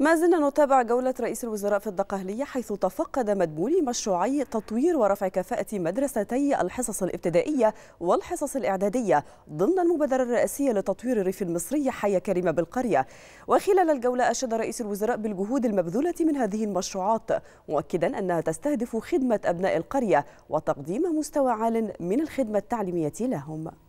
ما زلنا نتابع جولة رئيس الوزراء في الدقهلية حيث تفقد مدبولي مشروعي تطوير ورفع كفاءة مدرستي الحصص الابتدائية والحصص الإعدادية ضمن المبادرة الرئاسية لتطوير الريف المصري حياة كريمة بالقرية وخلال الجولة أشاد رئيس الوزراء بالجهود المبذولة من هذه المشروعات مؤكدا أنها تستهدف خدمة أبناء القرية وتقديم مستوى عال من الخدمة التعليمية لهم